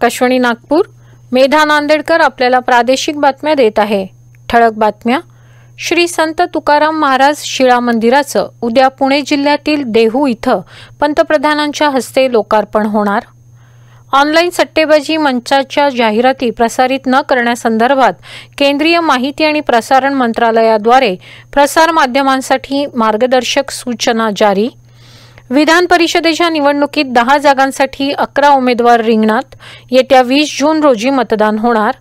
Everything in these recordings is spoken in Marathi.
आकाशवाणी नागपूर मेधा नांदेडकर आपल्याला प्रादेशिक बातम्या देत आहे ठळक बातम्या श्री संत तुकाराम महाराज शिळा मंदिराचं उद्या पुणे जिल्ह्यातील देहू इथं पंतप्रधानांच्या हस्ते लोकार्पण होणार ऑनलाईन सट्टेबाजी मंचाच्या जाहिराती प्रसारित न करण्यासंदर्भात केंद्रीय माहिती आणि प्रसारण मंत्रालयाद्वारे प्रसारमाध्यमांसाठी मार्गदर्शक सूचना जारी विधान परिषदेच्या निवडणुकीत दहा जागांसाठी अकरा उमेदवार रिंगणात येत्या वीस जून रोजी मतदान होणार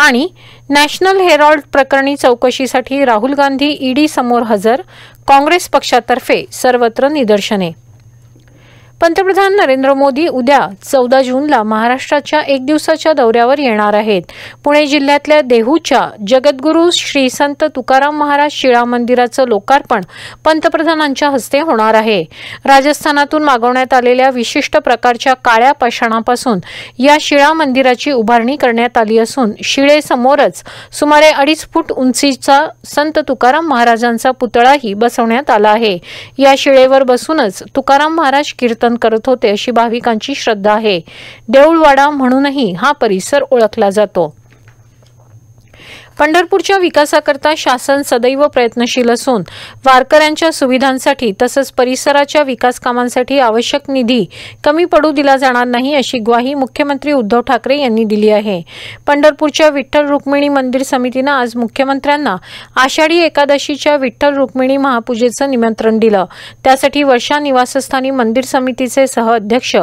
आणि नॅशनल हेरॉल्ड प्रकरणी चौकशीसाठी राहुल गांधी ईडी समोर हजर काँग्रेस पक्षातर्फे सर्वत्र निदर्शने पंतप्रधान नरेंद्र मोदी उद्या चौदा जूनला महाराष्ट्राच्या एक दिवसाच्या दौऱ्यावर येणार आहेत पुणे जिल्ह्यातल्या देहूच्या जगद्गुरू श्री संत तुकाराम महाराज शिळा मंदिराचं लोकार्पण पंतप्रधानांच्या हस्ते होणार आहे राजस्थानातून मागवण्यात आलेल्या विशिष्ट प्रकारच्या काळ्या पाषाणापासून या शिळा मंदिराची उभारणी करण्यात आली असून शिळेसमोरच सुमारे अडीच फूट उंचीचा संत तुकाराम महाराजांचा पुतळाही बसवण्यात आला आहे या शिळेवर बसूनच तुकाराम महाराज कीर्तन करत होते अशी भाविकांची श्रद्धा आहे देऊळवाडा म्हणूनही हा परिसर ओळखला जातो पंढरपूरच्या विकासाकरता शासन सदैव प्रयत्नशील असून वारकऱ्यांच्या सुविधांसाठी तसंच परिसराच्या विकास कामांसाठी आवश्यक निधी कमी पडू दिला जाणार नाही अशी ग्वाही मुख्यमंत्री उद्धव ठाकरे यांनी दिली आहे पंढरपूरच्या विठ्ठल रुक्मिणी मंदिर समितीनं आज मुख्यमंत्र्यांना आषाढी एकादशीच्या विठ्ठल रुक्मिणी महापूजेचं निमंत्रण दिलं त्यासाठी वर्षा निवासस्थानी मंदिर समितीचे सहअध्यक्ष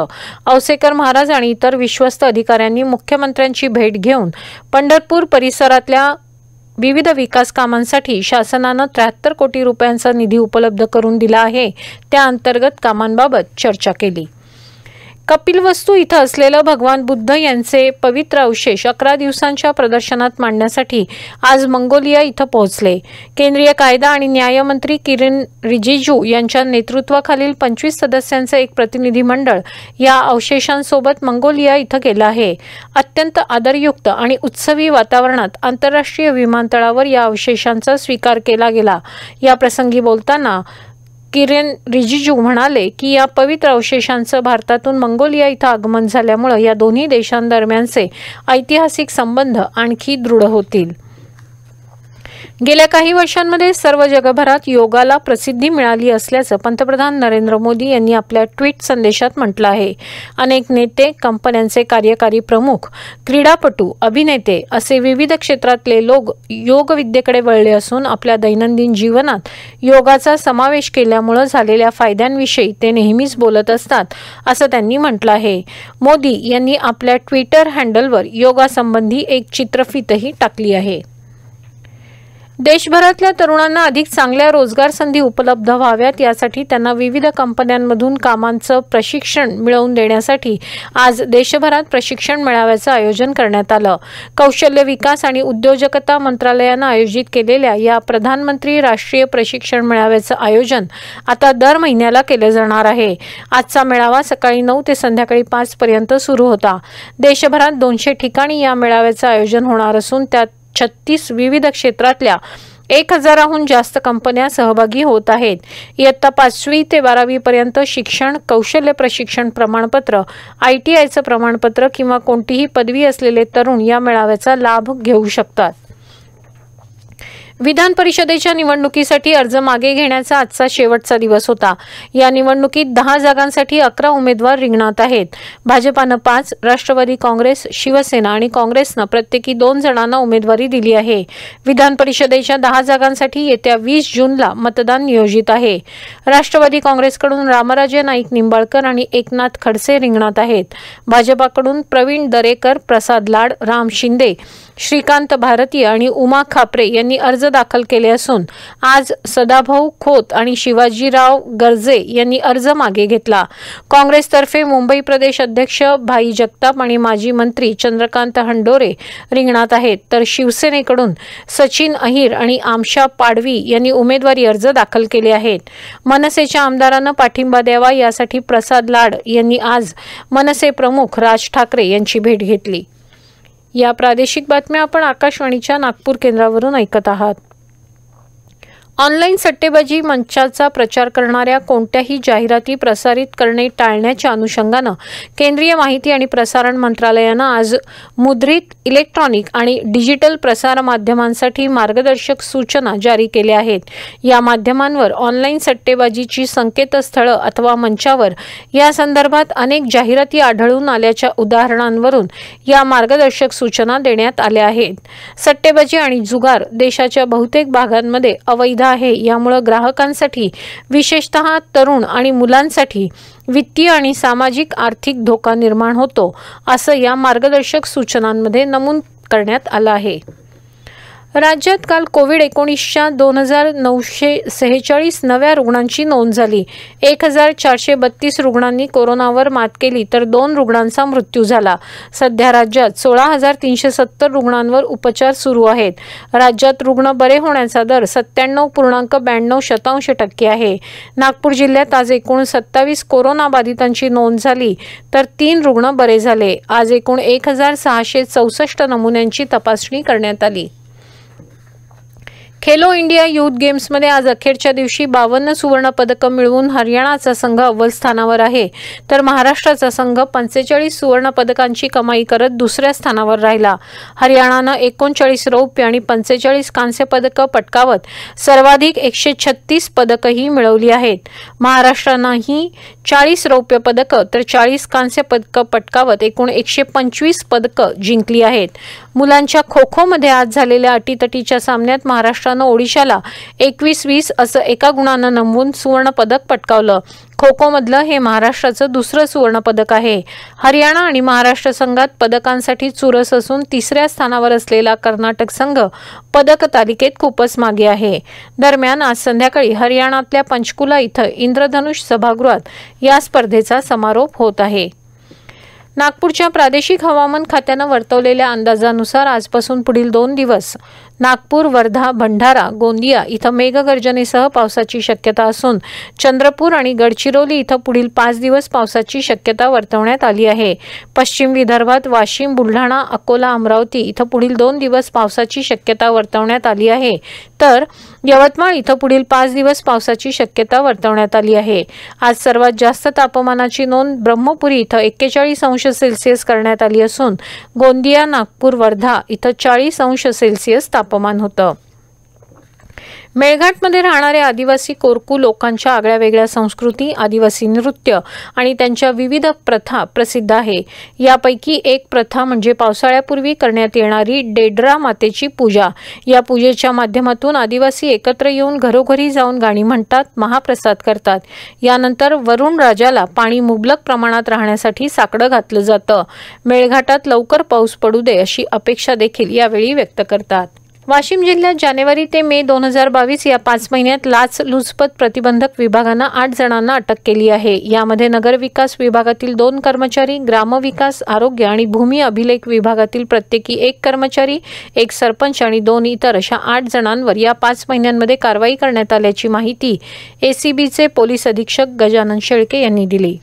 औसेकर महाराज आणि इतर विश्वस्त अधिकाऱ्यांनी मुख्यमंत्र्यांची भेट घेऊन पंढरपूर परिसरातल्या विविध विकास कामांसाठी शासनानं त्र्याहत्तर कोटी रुपयांचा निधी उपलब्ध करून दिला आहे त्या अंतर्गत कामांबाबत चर्चा केली कपिलवस्तू इथं असलेलं भगवान बुद्ध यांचे पवित्र अवशेष अकरा दिवसांच्या प्रदर्शनात मांडण्यासाठी आज मंगोलिया इथं पोहोचले केंद्रीय कायदा आणि न्यायमंत्री किरण रिजिजू यांच्या नेतृत्वाखालील पंचवीस सदस्यांचं एक प्रतिनिधी मंडळ या अवशेषांसोबत मंगोलिया इथं गेलं आहे अत्यंत आदरयुक्त आणि उत्सवी वातावरणात आंतरराष्ट्रीय विमानतळावर या अवशेषांचा स्वीकार केला गेला या प्रसंगी बोलताना किरेन रिजिजू म्हणाले की या पवित्र अवशेषांचं भारतातून मंगोलिया इथं आगमन झाल्यामुळं या दोन्ही देशांदरम्यानचे ऐतिहासिक संबंध आणखी दृढ होतील गेल्या काही वर्षांमध्ये सर्व जगभरात योगाला प्रसिद्धी मिळाली असल्याचं पंतप्रधान नरेंद्र मोदी यांनी आपल्या ट्विट संदेशात म्हटलं आहे अनेक नेते कंपन्यांचे कार्यकारी प्रमुख क्रीडापटू अभिनेते असे विविध क्षेत्रातले लोक योगविद्येकडे वळले असून आपल्या दैनंदिन जीवनात योगाचा समावेश केल्यामुळे झालेल्या फायद्यांविषयी ते नेहमीच बोलत असतात असं त्यांनी म्हटलं आहे मोदी यांनी आपल्या ट्विटर हँडलवर योगासंबंधी एक चित्रफितही टाकली आहे देशभरातल्या तरुणांना अधिक चांगल्या रोजगार संधी उपलब्ध व्हाव्यात यासाठी त्यांना विविध कंपन्यांमधून कामांचं प्रशिक्षण मिळवून देण्यासाठी आज देशभरात प्रशिक्षण मेळाव्याचं आयोजन करण्यात आलं कौशल्य विकास आणि उद्योजकता मंत्रालयानं आयोजित केलेल्या या प्रधानमंत्री राष्ट्रीय प्रशिक्षण मेळाव्याचं आयोजन आता दर महिन्याला केलं जाणार आहे आजचा मेळावा सकाळी नऊ ते संध्याकाळी पाच पर्यंत सुरू होता देशभरात दोनशे ठिकाणी या मेळाव्याचं आयोजन होणार असून त्यात छत्तीस विविध क्षेत्रातल्या एक हजाराहून जास्त कंपन्या सहभागी होत आहेत इयत्ता पाचवी ते बारावीपर्यंत शिक्षण कौशल्य प्रशिक्षण प्रमाणपत्र आय टी आयचं प्रमाणपत्र किंवा कोणतीही पदवी असलेले तरुण या मेळाव्याचा लाभ घेऊ शकतात विधान परिषदेच्या निवडणुकीसाठी अर्ज मागे घेण्याचा आजचा शेवटचा दिवस होता या निवडणुकीत दहा जागांसाठी अकरा उमेदवार रिंगणात आहेत भाजपानं पाच राष्ट्रवादी काँग्रेस शिवसेना आणि काँग्रेसनं प्रत्येकी दोन जणांना उमेदवारी दिली आहे विधान परिषदेच्या दहा जागांसाठी येत्या वीस जूनला मतदान नियोजित आहे राष्ट्रवादी काँग्रेसकडून रामराजे नाईक निंबाळकर आणि एकनाथ खडसे रिंगणात आहेत भाजपाकडून प्रवीण दरेकर प्रसाद लाड राम शिंदे श्रीकांत भारतीय आणि उमा खापरे यांनी अर्ज दाखल केले असून आज सदाभाऊ खोत आणि शिवाजीराव गर्जे यांनी अर्ज मागे घेतला काँग्रेसतर्फे मुंबई प्रदेश अध्यक्ष भाई जगताप आणि माजी मंत्री चंद्रकांत हंडोरे रिंगणात आहेत तर शिवसेनेकडून सचिन अहिर आणि आमशा पाडवी यांनी उमेदवारी अर्ज दाखल केले आहेत मनसेच्या आमदारानं पाठिंबा द्यावा यासाठी प्रसाद लाड यांनी आज मनसे प्रमुख राज ठाकरे यांची भेट घेतली या प्रादेशिक बातम्या आपण आकाशवाणीच्या नागपूर केंद्रावरून ऐकत आहात ऑनलाईन सट्टेबाजी मंचाचा प्रचार करणाऱ्या कोणत्याही जाहिराती प्रसारित करणे टाळण्याच्या अनुषंगानं केंद्रीय माहिती आणि प्रसारण मंत्रालयानं आज मुद्रित इलेक्ट्रॉनिक आणि डिजिटल प्रसार माध्यमांसाठी मार्गदर्शक सूचना जारी केल्या आहेत या माध्यमांवर ऑनलाईन सट्टेबाजीची संकेतस्थळं अथवा मंचावर या संदर्भात अनेक जाहिराती आढळून आल्याच्या उदाहरणांवरून या मार्गदर्शक सूचना देण्यात आल्या आहेत सट्टेबाजी आणि जुगार देशाच्या बहुतेक भागांमध्ये अवैध वाढला आहे यामुळे ग्राहकांसाठी विशेषतः तरुण आणि मुलांसाठी वित्तीय आणि सामाजिक आर्थिक धोका निर्माण होतो असं या मार्गदर्शक सूचनांमध्ये नमूद करण्यात आलं आहे राज्यात काल कोविड एकोणीसच्या दोन हजार नऊशे सेहेचाळीस नव्या रुग्णांची नोंद झाली एक हजार चारशे बत्तीस रुग्णांनी कोरोनावर मात केली तर दोन रुग्णांचा मृत्यू झाला सध्या राज्यात सोळा हजार तीनशे सत्तर रुग्णांवर उपचार सुरू आहेत राज्यात रुग्ण बरे होण्याचा दर सत्त्याण्णव पूर्णांक ब्याण्णव शतांश टक्के आहे नागपूर जिल्ह्यात आज एकूण सत्तावीस कोरोनाबाधितांची नोंद झाली तर तीन रुग्ण बरे झाले आज एकूण एक हजार सहाशे चौसष्ट नमुन्यांची तपासणी करण्यात आली खेलो इंडिया युथ गेम्समध्ये आज अखेरच्या दिवशी बावन्न सुवर्ण पदकं मिळवून हरियाणाचा संघ अव्वल स्थानावर आहे तर महाराष्ट्राचा संघ पंचेचाळीस सुवर्ण पदकांची कमाई करत दुसऱ्या स्थानावर राहिला हरियाणानं एकोणचाळीस रौप्य आणि पंचेचाळीस कांस्य पदकं पटकावत सर्वाधिक एकशे छत्तीस पदकंही मिळवली आहेत महाराष्ट्रानंही चाळीस रौप्य पदकं तर चाळीस कांस्य पदकं पटकावत एकूण एकशे पंचवीस पदकं जिंकली आहेत मुलांच्या खो खोमध्ये आज झालेल्या अटीतटीच्या सामन्यात महाराष्ट्र भारतानं ओडिशाला एकवीस वीस असं एका गुणानं नमवून सुवर्णपदक पटकावलं खो मधलं हे महाराष्ट्राचं दुसरं सुवर्णपदक आहे हरियाणा आणि महाराष्ट्र संघात पदकांसाठी चुरस असून तिसऱ्या स्थानावर असलेला कर्नाटक संघ पदक तालिकेत खूपच मागे आहे दरम्यान आज संध्याकाळी हरियाणातल्या पंचकुला इथं इंद्रधनुष सभागृहात या स्पर्धेचा समारोप होत आहे नागपूरच्या प्रादेशिक हवामान खात्यानं वर्तवलेल्या अंदाजानुसार आजपासून पुढील दोन दिवस नागपूर वर्धा भंडारा गोंदिया इथं मेघगर्जनेसह पावसाची शक्यता असून चंद्रपूर आणि गडचिरोली इथं पुढील पाच दिवस पावसाची शक्यता वर्तवण्यात आली आहे पश्चिम विदर्भात वाशिम बुलढाणा अकोला अमरावती इथं पुढील दोन दिवस पावसाची शक्यता वर्तवण्यात आली आहे तर यवतमाळ इथं पुढील पाच दिवस पावसाची शक्यता वर्तवण्यात आली आहे आज सर्वात जास्त तापमानाची नोंद ब्रह्मपुरी इथं एक्केचाळीस अंश सेल्सिअस करण्यात आली असून गोंदिया नागपूर वर्धा इथं चाळीस अंश सेल्सिअस तापमान होतं मेळघाटमध्ये राहणाऱ्या आदिवासी कोरकू लोकांच्या आगळ्या वेगळ्या संस्कृती आदिवासी नृत्य आणि त्यांच्या विविध प्रथा प्रसिद्ध आहे यापैकी एक प्रथा म्हणजे पावसाळ्यापूर्वी करण्यात येणारी डेडरा मातेची पूजा या पूजेच्या माध्यमातून आदिवासी एकत्र येऊन घरोघरी जाऊन गाणी म्हणतात महाप्रसाद करतात यानंतर वरुण राजाला पाणी मुबलक प्रमाणात राहण्यासाठी साकडं घातलं जातं मेळघाटात लवकर पाऊस पडू दे अशी अपेक्षा देखील यावेळी व्यक्त करतात वाशिम जिल्ह्यात जानेवारी ते मे दोन हजार बावीस या पाच महिन्यात लाच लुचपत प्रतिबंधक विभागानं आठ जणांना अटक केली आहे यामध्ये नगरविकास विभागातील दोन कर्मचारी ग्रामविकास आरोग्य आणि भूमी अभिलेख विभागातील प्रत्येकी एक कर्मचारी एक सरपंच आणि दोन इतर अशा आठ जणांवर या पाच महिन्यांमध्ये कारवाई करण्यात आल्याची माहिती एसीबीचे पोलीस अधीक्षक गजानन शेळके यांनी दिली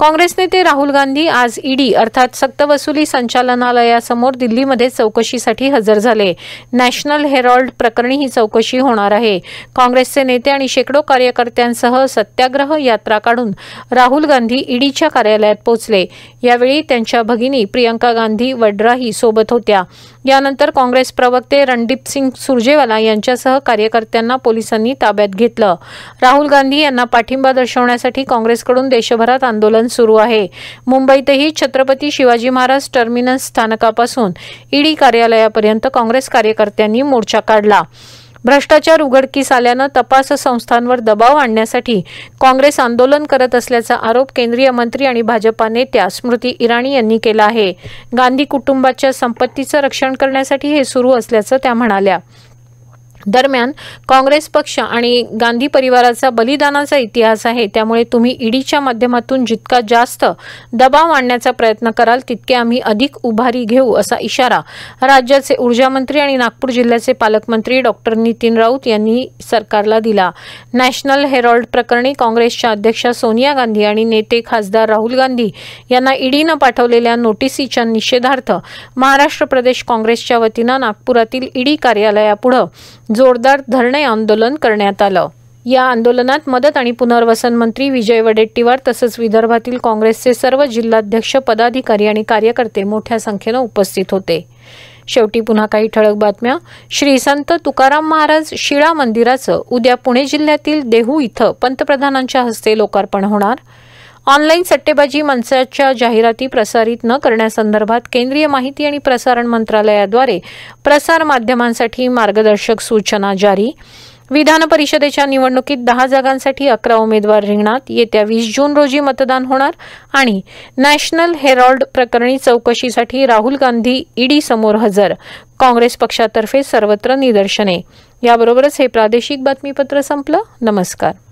काँग्रेस नेते राहुल गांधी आज ईडी अर्थात सक्तवसुली संचालनालयासमोर दिल्लीमध्ये चौकशीसाठी हजर झाले नॅशनल हेरॉल्ड प्रकरणी ही चौकशी होणार आहे काँग्रेसचे नेते आणि शेकडो कार्यकर्त्यांसह सत्याग्रह यात्रा काढून राहुल गांधी ईडीच्या कार्यालयात पोहोचले यावेळी त्यांच्या भगिनी प्रियंका गांधी वड्राही सोबत होत्या यानंतर काँग्रेस प्रवक्ते रणदीप सिंग सुरजेवाला यांच्यासह कार्यकर्त्यांना पोलिसांनी ताब्यात घेतलं राहुल गांधी यांना पाठिंबा दर्शवण्यासाठी काँग्रेसकडून देशभरात आंदोलन सुरू आहे मुंबईतही छत्रपती शिवाजी महाराज टर्मिनस स्थानकापासून ईडी कार्यालयापर्यंत काँग्रेस कार्यकर्त्यांनी मोर्चा काढला भ्रष्टाचार उघडकीस आल्यानं तपास संस्थांवर दबाव आणण्यासाठी काँग्रेस आंदोलन करत असल्याचा आरोप केंद्रीय मंत्री आणि भाजपा नेत्या स्मृती इराणी यांनी केला आहे गांधी कुटुंबाच्या संपत्तीचं रक्षण करण्यासाठी हे सुरू असल्याचं त्या म्हणाल्या दरम्यान काँग्रेस पक्ष आणि गांधी परिवाराचा बलिदानाचा इतिहास आहे त्यामुळे तुम्ही ईडीच्या माध्यमातून जितका जास्त दबाव आणण्याचा प्रयत्न कराल तितके आम्ही अधिक उभारी घेऊ असा इशारा राज्याचे ऊर्जामंत्री आणि नागपूर जिल्ह्याचे पालकमंत्री डॉक्टर नितीन राऊत यांनी सरकारला दिला नॅशनल हेरॉल्ड प्रकरणी काँग्रेसच्या अध्यक्षा सोनिया गांधी आणि नेते खासदार राहुल गांधी यांना ईडीनं पाठवलेल्या नोटिसीच्या निषेधार्थ महाराष्ट्र प्रदेश काँग्रेसच्या वतीनं नागपुरातील ईडी कार्यालयापुढं जोरदार धरणे आंदोलन करण्यात आलं या आंदोलनात मदत आणि पुनर्वसन मंत्री विजय वडेट्टीवार तसंच विदर्भातील काँग्रेसचे सर्व जिल्हाध्यक्ष पदाधिकारी आणि कार्यकर्ते मोठ्या संख्येनं उपस्थित होते शेवटी पुन्हा काही ठळक बातम्या श्री संत तुकाराम महाराज शिळा मंदिराचं उद्या पुणे जिल्ह्यातील देहू इथं पंतप्रधानांच्या हस्ते लोकार्पण होणार ऑनलाईन सट्टेबाजी मंचाच्या जाहिराती प्रसारित न करण्यासंदर्भात केंद्रीय माहिती आणि प्रसारण मंत्रालयाद्वारे प्रसार माध्यमांसाठी मार्गदर्शक सूचना जारी विधान परिषदेच्या निवडणुकीत दहा जागांसाठी अकरा उमेदवार रिंगणात येत्या वीस जून रोजी मतदान होणार आणि नॅशनल हेरॉल्ड प्रकरणी चौकशीसाठी राहुल गांधी ईडी समोर हजर काँग्रेस पक्षातर्फे सर्वत्र निदर्शने याबरोबरच हे प्रादेशिक बातमीपत्र संपलं नमस्कार